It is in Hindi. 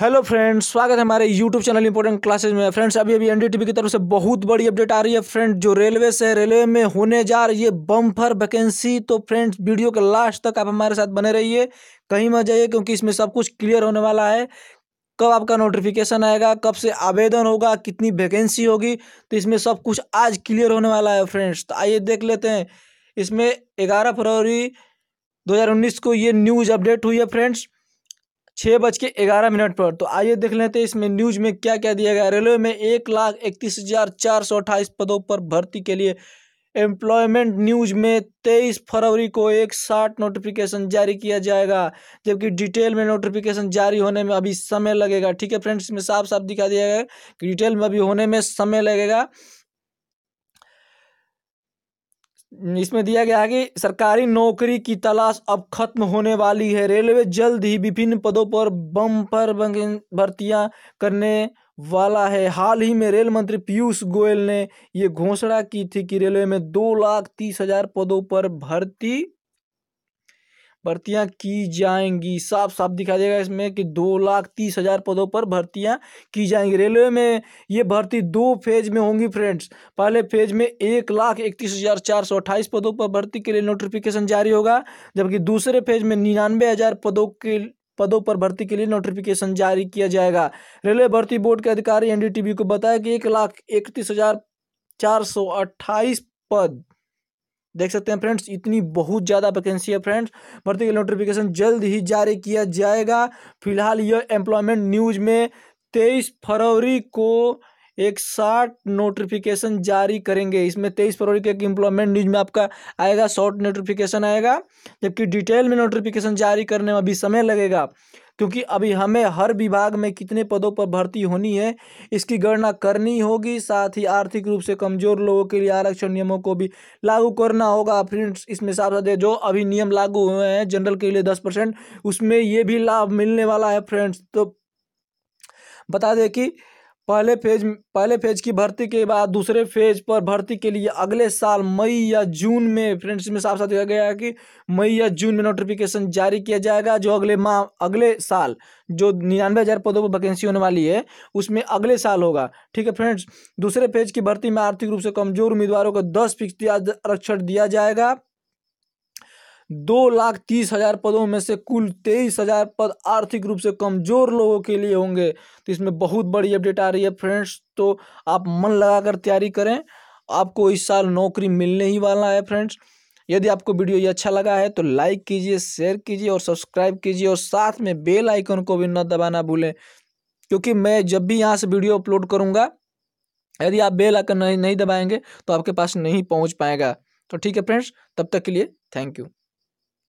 हेलो फ्रेंड्स स्वागत है हमारे यूट्यूब चैनल इंपोर्टेंट क्लासेस में फ्रेंड्स अभी अभी एनडीटीवी की तरफ से बहुत बड़ी अपडेट आ रही है फ्रेंड्स जो रेलवे से रेलवे में होने जा रही है बम्फर वैकेंसी तो फ्रेंड्स वीडियो के लास्ट तक आप हमारे साथ बने रहिए कहीं मत जाइए क्योंकि इसमें सब कुछ क्लियर होने वाला है कब आपका नोटिफिकेशन आएगा कब से आवेदन होगा कितनी वैकेंसी होगी तो इसमें सब कुछ आज क्लियर होने वाला है फ्रेंड्स तो आइए देख लेते हैं इसमें ग्यारह फरवरी 2019 को ये न्यूज़ अपडेट हुई है फ्रेंड्स छः बज के ग्यारह मिनट पर तो आइए देख लेते हैं इसमें न्यूज में क्या क्या दिया गया रेलवे में एक लाख इकतीस हजार चार सौ अट्ठाईस पदों पर भर्ती के लिए एम्प्लॉयमेंट न्यूज में तेईस फरवरी को एक साठ नोटिफिकेशन जारी किया जाएगा जबकि डिटेल में नोटिफिकेशन जारी होने में अभी समय लगेगा ठीक है फ्रेंड्स इसमें साफ साफ दिखा दिया गया कि डिटेल में अभी होने में समय लगेगा इसमें दिया गया है कि सरकारी नौकरी की तलाश अब खत्म होने वाली है रेलवे जल्द ही विभिन्न पदों पर बम्पर भर्तियां करने वाला है हाल ही में रेल मंत्री पीयूष गोयल ने ये घोषणा की थी कि रेलवे में दो लाख तीस हजार पदों पर भर्ती भर्तियाँ की जाएंगी साफ साफ दिखाई देगा इसमें कि दो लाख तीस हज़ार पदों पर भर्तियाँ की जाएंगी रेलवे में ये भर्ती दो फेज में होंगी फ्रेंड्स पहले फेज में एक लाख इकतीस हज़ार चार सौ अट्ठाईस पदों पर भर्ती के लिए नोटिफिकेशन जारी होगा जबकि दूसरे फेज में निन्यानवे हज़ार पदों के पदों पर भर्ती के लिए नोटिफिकेशन जारी किया जाएगा रेलवे भर्ती बोर्ड के अधिकारी एनडीटीवी को बताया कि एक लाख इकतीस हज़ार चार सौ अट्ठाईस पद देख सकते हैं फ्रेंड्स इतनी बहुत ज़्यादा वैकेंसी है फ्रेंड्स भर्ती का नोटिफिकेशन जल्द ही जारी किया जाएगा फिलहाल यह एम्प्लॉयमेंट न्यूज में तेईस फरवरी को एक शॉर्ट नोटिफिकेशन जारी करेंगे इसमें तेईस फरवरी को एक एम्प्लॉयमेंट न्यूज में आपका आएगा शॉर्ट नोटिफिकेशन आएगा जबकि डिटेल में नोटिफिकेशन जारी करने में अभी समय लगेगा क्योंकि अभी हमें हर विभाग में कितने पदों पर भर्ती होनी है इसकी गणना करनी होगी साथ ही आर्थिक रूप से कमजोर लोगों के लिए आरक्षण नियमों को भी लागू करना होगा फ्रेंड्स इसमें साथ साथ जो अभी नियम लागू हुए हैं जनरल के लिए दस परसेंट उसमें ये भी लाभ मिलने वाला है फ्रेंड्स तो बता दें कि पहले फेज पहले फेज की भर्ती के बाद दूसरे फेज पर भर्ती के लिए अगले साल मई या जून में फ्रेंड्स में साफ साफ दिया गया है कि मई या जून में नोटिफिकेशन जारी किया जाएगा जो अगले माह अगले साल जो निन्यानवे हज़ार पदों पर वैकेंसी होने वाली है उसमें अगले साल होगा ठीक है फ्रेंड्स दूसरे फेज की भर्ती में आर्थिक रूप से कमजोर उम्मीदवारों को दस फीसदी आरक्षण दिया जाएगा दो लाख तीस हज़ार पदों में से कुल तेईस हज़ार पद आर्थिक रूप से कमज़ोर लोगों के लिए होंगे तो इसमें बहुत बड़ी अपडेट आ रही है फ्रेंड्स तो आप मन लगाकर तैयारी करें आपको इस साल नौकरी मिलने ही वाला है फ्रेंड्स यदि आपको वीडियो ये अच्छा लगा है तो लाइक कीजिए शेयर कीजिए और सब्सक्राइब कीजिए और साथ में बेल आइकन को भी न दबाना भूलें क्योंकि मैं जब भी यहाँ से वीडियो अपलोड करूँगा यदि आप बेल आइकन नहीं नहीं दबाएंगे तो आपके पास नहीं पहुँच पाएगा तो ठीक है फ्रेंड्स तब तक के लिए थैंक यू